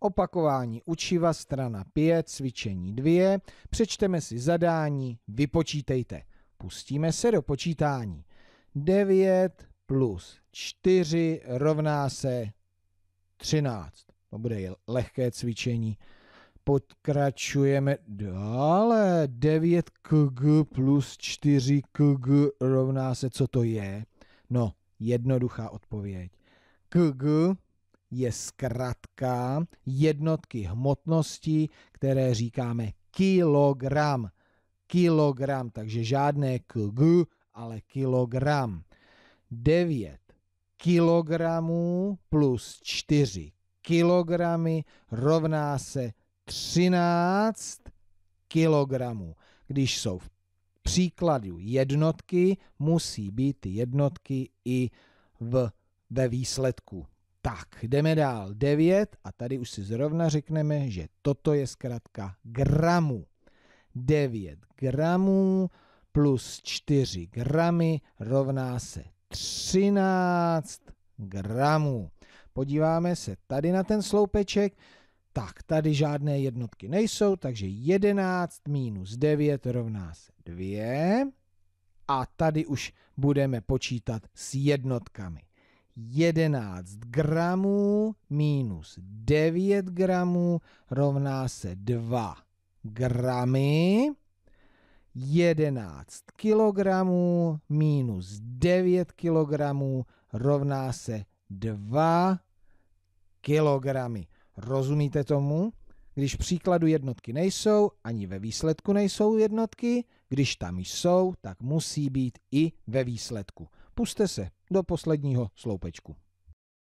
Opakování učiva strana 5, cvičení 2. Přečteme si zadání, vypočítejte. Pustíme se do počítání. 9 plus 4 rovná se 13. To bude lehké cvičení. Pokračujeme dále. 9 kg plus 4 kg rovná se, co to je? No, jednoduchá odpověď. Kg je zkrátka jednotky hmotnosti, které říkáme kilogram. Kilogram, takže žádné kg, ale kilogram. 9 kilogramů plus 4 kilogramy rovná se 13 kilogramů. Když jsou v příkladu jednotky, musí být jednotky i v, ve výsledku. Tak, jdeme dál. 9 a tady už si zrovna řekneme, že toto je zkrátka gramů. 9 gramů plus 4 gramy rovná se 13 gramů. Podíváme se tady na ten sloupeček. Tak, tady žádné jednotky nejsou, takže 11 minus 9 rovná se 2. A tady už budeme počítat s jednotkami. 11 gramů minus 9 gramů rovná se 2 gramy. 11 kilogramů minus 9 kilogramů rovná se 2 kilogramy. Rozumíte tomu? Když v příkladu jednotky nejsou, ani ve výsledku nejsou jednotky, když tam jsou, tak musí být i ve výsledku puste se do posledního sloupečku.